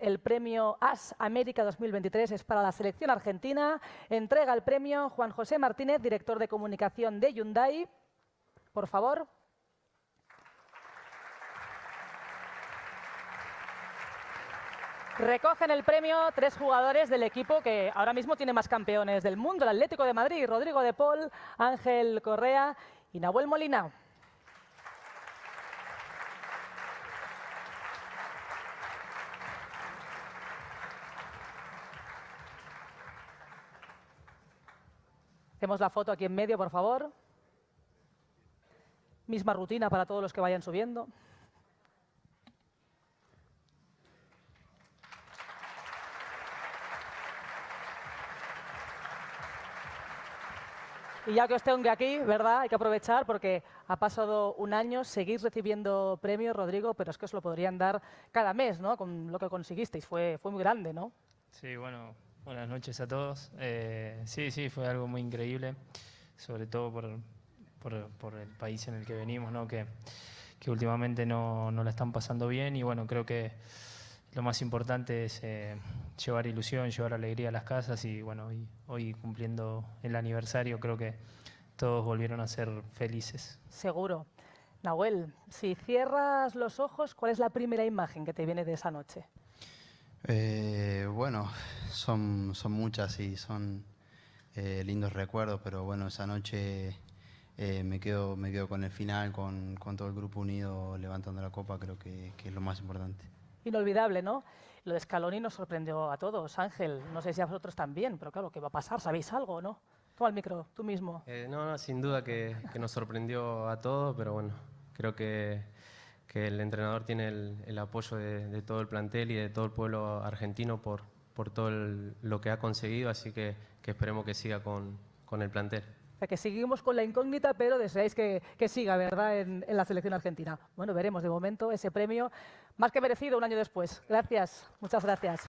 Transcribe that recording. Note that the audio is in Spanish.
El premio AS América 2023 es para la selección argentina. Entrega el premio Juan José Martínez, director de comunicación de Hyundai. Por favor. Recogen el premio tres jugadores del equipo que ahora mismo tiene más campeones del mundo, el Atlético de Madrid, Rodrigo de Paul, Ángel Correa y Nahuel Molina. Hacemos la foto aquí en medio, por favor. Misma rutina para todos los que vayan subiendo. Y ya que os tengo aquí, ¿verdad? Hay que aprovechar porque ha pasado un año, seguís recibiendo premios, Rodrigo, pero es que os lo podrían dar cada mes, ¿no? Con lo que conseguisteis, fue, fue muy grande, ¿no? Sí, bueno, Buenas noches a todos. Eh, sí, sí, fue algo muy increíble, sobre todo por, por, el país en el que venimos, ¿no? que, que últimamente no, no, la están pasando bien y bueno, creo que lo más importante es eh, llevar ilusión, llevar alegría a las casas y bueno, y hoy cumpliendo el aniversario creo que todos volvieron a ser felices. Seguro. Nahuel, si cierras los ojos, ¿cuál es la primera imagen que te viene de esa noche? Eh, bueno, son, son muchas y son eh, lindos recuerdos, pero bueno, esa noche eh, me, quedo, me quedo con el final, con, con, todo el grupo unido levantando la copa, creo que, que es lo más importante. Inolvidable, ¿no? Lo de Scaloni nos sorprendió a todos, Ángel, no sé si a vosotros también, pero claro, ¿qué va a pasar? ¿Sabéis algo, no? Toma el micro, tú mismo. no, no, sin duda que, que nos sorprendió a todos, pero bueno, creo que que el entrenador tiene el, apoyo de, todo el plantel y de todo el pueblo argentino por, por todo lo que ha conseguido, así que, esperemos que siga con, el plantel. que seguimos con la incógnita, pero deseáis que, siga, ¿verdad?, en, la selección argentina. Bueno, veremos de momento ese premio, más que merecido un año después. Gracias, muchas gracias.